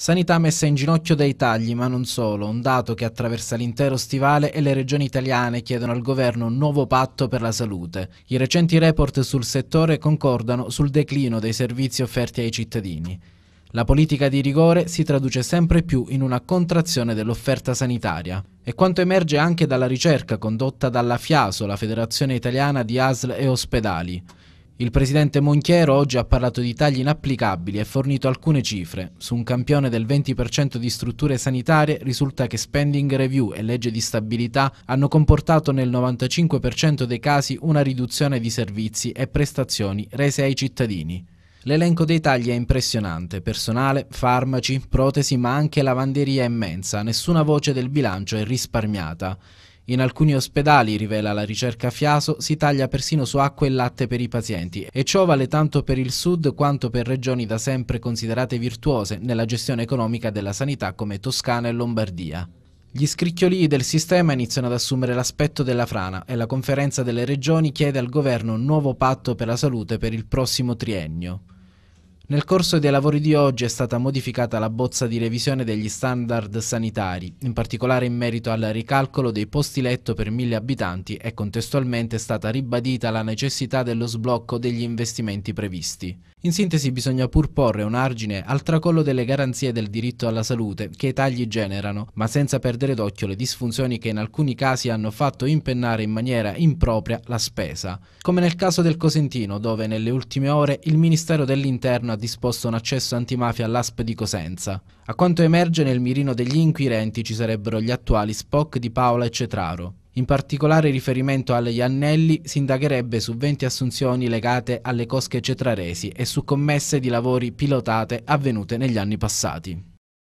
Sanità messa in ginocchio dai tagli, ma non solo, un dato che attraversa l'intero stivale e le regioni italiane chiedono al governo un nuovo patto per la salute. I recenti report sul settore concordano sul declino dei servizi offerti ai cittadini. La politica di rigore si traduce sempre più in una contrazione dell'offerta sanitaria. E quanto emerge anche dalla ricerca condotta dalla FIASO, la Federazione Italiana di ASL e Ospedali. Il presidente Monchiero oggi ha parlato di tagli inapplicabili e fornito alcune cifre. Su un campione del 20% di strutture sanitarie risulta che spending review e legge di stabilità hanno comportato nel 95% dei casi una riduzione di servizi e prestazioni rese ai cittadini. L'elenco dei tagli è impressionante, personale, farmaci, protesi ma anche lavanderia immensa, nessuna voce del bilancio è risparmiata. In alcuni ospedali, rivela la ricerca Fiaso, si taglia persino su acqua e latte per i pazienti e ciò vale tanto per il sud quanto per regioni da sempre considerate virtuose nella gestione economica della sanità come Toscana e Lombardia. Gli scricchiolii del sistema iniziano ad assumere l'aspetto della frana e la conferenza delle regioni chiede al governo un nuovo patto per la salute per il prossimo triennio. Nel corso dei lavori di oggi è stata modificata la bozza di revisione degli standard sanitari, in particolare in merito al ricalcolo dei posti letto per mille abitanti e contestualmente è stata ribadita la necessità dello sblocco degli investimenti previsti. In sintesi bisogna pur porre un argine al tracollo delle garanzie del diritto alla salute che i tagli generano, ma senza perdere d'occhio le disfunzioni che in alcuni casi hanno fatto impennare in maniera impropria la spesa, come nel caso del Cosentino dove nelle ultime ore il Ministero dell'Interno ha disposto un accesso antimafia all'ASP di Cosenza. A quanto emerge nel mirino degli inquirenti ci sarebbero gli attuali Spock di Paola e Cetraro. In particolare riferimento alle Iannelli si indagherebbe su 20 assunzioni legate alle cosche cetraresi e su commesse di lavori pilotate avvenute negli anni passati.